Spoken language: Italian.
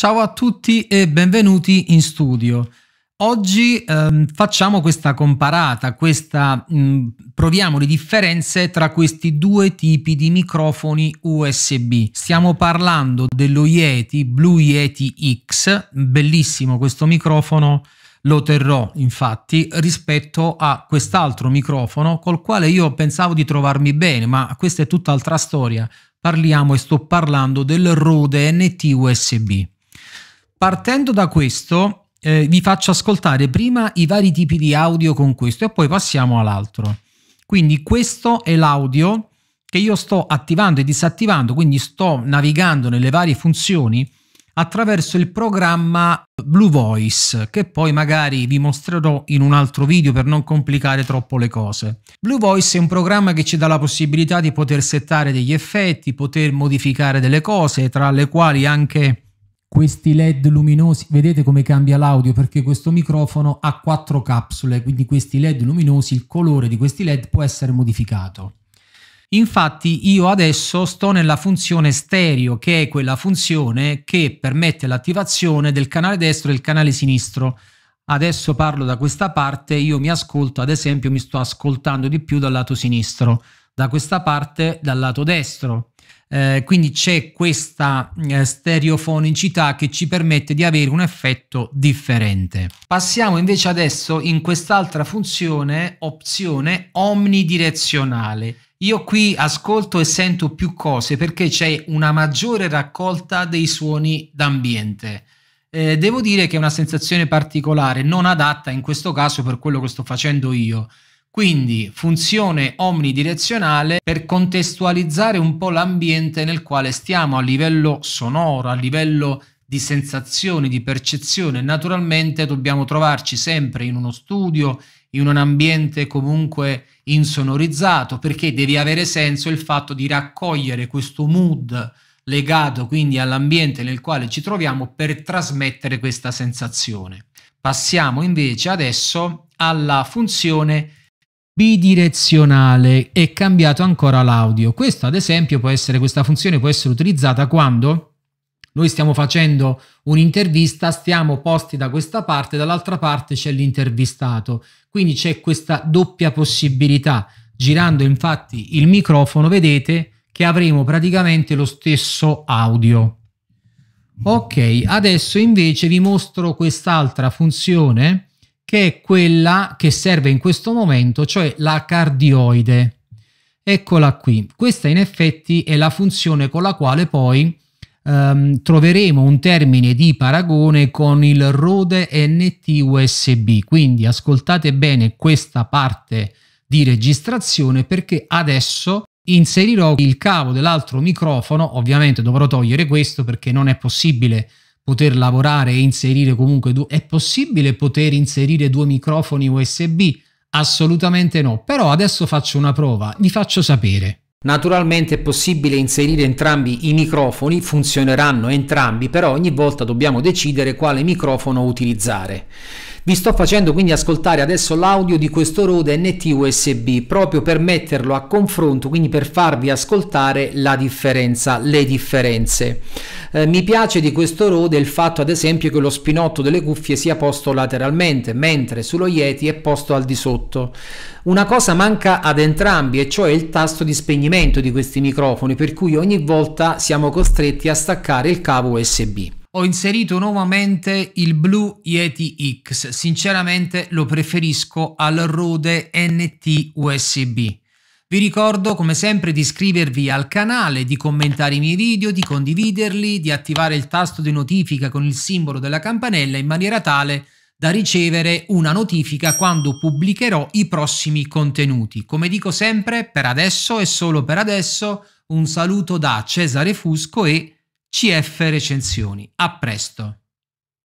Ciao a tutti e benvenuti in studio. Oggi ehm, facciamo questa comparata, questa, mh, mm, proviamo le differenze tra questi due tipi di microfoni USB. Stiamo parlando dello Yeti Blue Yeti X, bellissimo questo microfono, lo terrò infatti rispetto a quest'altro microfono col quale io pensavo di trovarmi bene, ma questa è tutt'altra storia. Parliamo e sto parlando del Rode NT USB. Partendo da questo, eh, vi faccio ascoltare prima i vari tipi di audio con questo e poi passiamo all'altro. Quindi questo è l'audio che io sto attivando e disattivando, quindi sto navigando nelle varie funzioni attraverso il programma Blue Voice, che poi magari vi mostrerò in un altro video per non complicare troppo le cose. Blue Voice è un programma che ci dà la possibilità di poter settare degli effetti, poter modificare delle cose, tra le quali anche questi led luminosi vedete come cambia l'audio perché questo microfono ha quattro capsule quindi questi led luminosi il colore di questi led può essere modificato infatti io adesso sto nella funzione stereo che è quella funzione che permette l'attivazione del canale destro e del canale sinistro adesso parlo da questa parte io mi ascolto ad esempio mi sto ascoltando di più dal lato sinistro da questa parte dal lato destro. Eh, quindi c'è questa eh, stereofonicità che ci permette di avere un effetto differente. Passiamo invece adesso in quest'altra funzione, opzione omnidirezionale. Io qui ascolto e sento più cose perché c'è una maggiore raccolta dei suoni d'ambiente. Eh, devo dire che è una sensazione particolare, non adatta in questo caso per quello che sto facendo io quindi funzione omnidirezionale per contestualizzare un po' l'ambiente nel quale stiamo a livello sonoro, a livello di sensazioni, di percezione. Naturalmente dobbiamo trovarci sempre in uno studio, in un ambiente comunque insonorizzato, perché devi avere senso il fatto di raccogliere questo mood legato quindi all'ambiente nel quale ci troviamo per trasmettere questa sensazione. Passiamo invece adesso alla funzione bidirezionale e cambiato ancora l'audio. Questo ad esempio può essere, questa funzione può essere utilizzata quando noi stiamo facendo un'intervista, stiamo posti da questa parte, dall'altra parte c'è l'intervistato. Quindi c'è questa doppia possibilità. Girando infatti il microfono vedete che avremo praticamente lo stesso audio. Ok, adesso invece vi mostro quest'altra funzione che è quella che serve in questo momento, cioè la cardioide. Eccola qui. Questa in effetti è la funzione con la quale poi ehm, troveremo un termine di paragone con il Rode NT USB. Quindi ascoltate bene questa parte di registrazione perché adesso inserirò il cavo dell'altro microfono, ovviamente dovrò togliere questo perché non è possibile poter lavorare e inserire comunque due... È possibile poter inserire due microfoni USB? Assolutamente no, però adesso faccio una prova, vi faccio sapere. Naturalmente è possibile inserire entrambi i microfoni, funzioneranno entrambi, però ogni volta dobbiamo decidere quale microfono utilizzare. Vi sto facendo quindi ascoltare adesso l'audio di questo Rode NT USB proprio per metterlo a confronto, quindi per farvi ascoltare la differenza, le differenze. Eh, mi piace di questo Rode il fatto ad esempio che lo spinotto delle cuffie sia posto lateralmente, mentre sullo Yeti è posto al di sotto. Una cosa manca ad entrambi, e cioè il tasto di spegnimento di questi microfoni, per cui ogni volta siamo costretti a staccare il cavo USB ho inserito nuovamente il Blue Yeti X. Sinceramente lo preferisco al Rode NT USB. Vi ricordo come sempre di iscrivervi al canale, di commentare i miei video, di condividerli, di attivare il tasto di notifica con il simbolo della campanella in maniera tale da ricevere una notifica quando pubblicherò i prossimi contenuti. Come dico sempre, per adesso e solo per adesso, un saluto da Cesare Fusco e CF Recensioni. A presto!